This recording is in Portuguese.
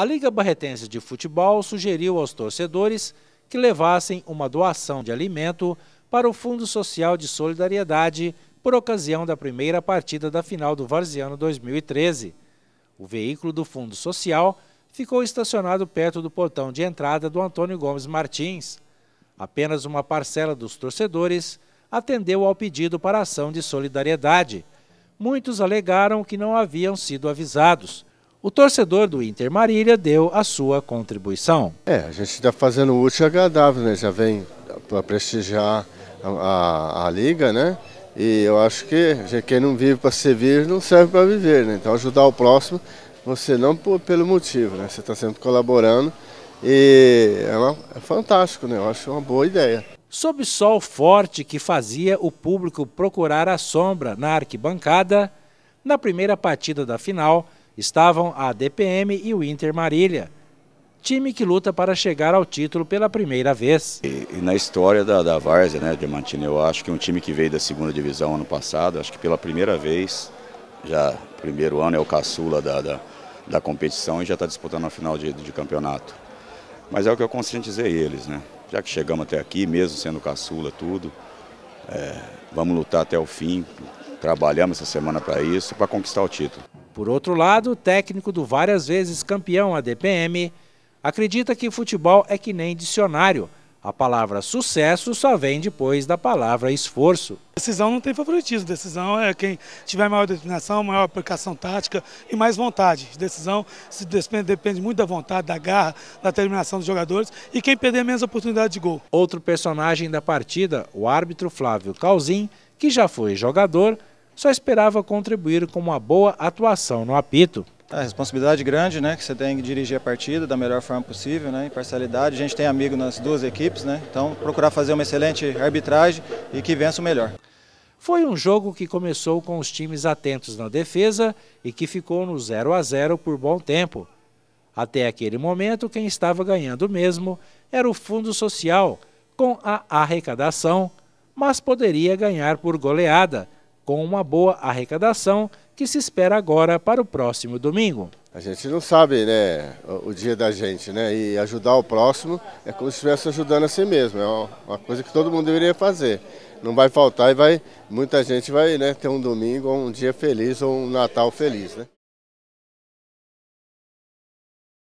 A Liga Barretense de Futebol sugeriu aos torcedores que levassem uma doação de alimento para o Fundo Social de Solidariedade por ocasião da primeira partida da final do Varziano 2013. O veículo do Fundo Social ficou estacionado perto do portão de entrada do Antônio Gomes Martins. Apenas uma parcela dos torcedores atendeu ao pedido para ação de solidariedade. Muitos alegaram que não haviam sido avisados. O torcedor do Inter Marília deu a sua contribuição. É, a gente está fazendo útil e agradável, né? Já vem para prestigiar a, a, a, liga, né? E eu acho que quem não vive para servir não serve para viver, né? Então ajudar o próximo, você não por, pelo motivo, né? Você está sempre colaborando e é, uma, é fantástico, né? Eu acho uma boa ideia. Sob sol forte que fazia o público procurar a sombra na arquibancada, na primeira partida da final, estavam a DPM e o Inter Marília, time que luta para chegar ao título pela primeira vez. E, e na história da, da Várzea, né, Diamantina, eu acho que um time que veio da segunda divisão ano passado, acho que pela primeira vez, já primeiro ano é o caçula da, da, da competição e já está disputando a final de, de campeonato. Mas é o que eu conscientizei eles, né? Já que chegamos até aqui, mesmo sendo caçula, tudo, é, vamos lutar até o fim. Trabalhamos essa semana para isso, para conquistar o título. Por outro lado, o técnico do várias vezes campeão ADPM acredita que futebol é que nem dicionário. A palavra sucesso só vem depois da palavra esforço. Decisão não tem favoritismo, decisão é quem tiver maior determinação, maior aplicação tática e mais vontade. Decisão se depende, depende muito da vontade, da garra, da determinação dos jogadores e quem perder menos oportunidade de gol. Outro personagem da partida, o árbitro Flávio Calzin, que já foi jogador, só esperava contribuir com uma boa atuação no apito. É responsabilidade grande, né, que você tem que dirigir a partida da melhor forma possível, né, imparcialidade. A gente tem amigo nas duas equipes, né, então procurar fazer uma excelente arbitragem e que vença o melhor. Foi um jogo que começou com os times atentos na defesa e que ficou no 0 a 0 por bom tempo. Até aquele momento, quem estava ganhando mesmo era o Fundo Social, com a arrecadação, mas poderia ganhar por goleada com uma boa arrecadação que se espera agora para o próximo domingo. A gente não sabe, né, o, dia da gente, né? E ajudar o próximo é como se estivesse ajudando a si mesmo. É uma, uma coisa que todo mundo deveria fazer. Não vai faltar e vai muita gente vai, né, ter um domingo, ou um dia feliz ou um Natal feliz, né?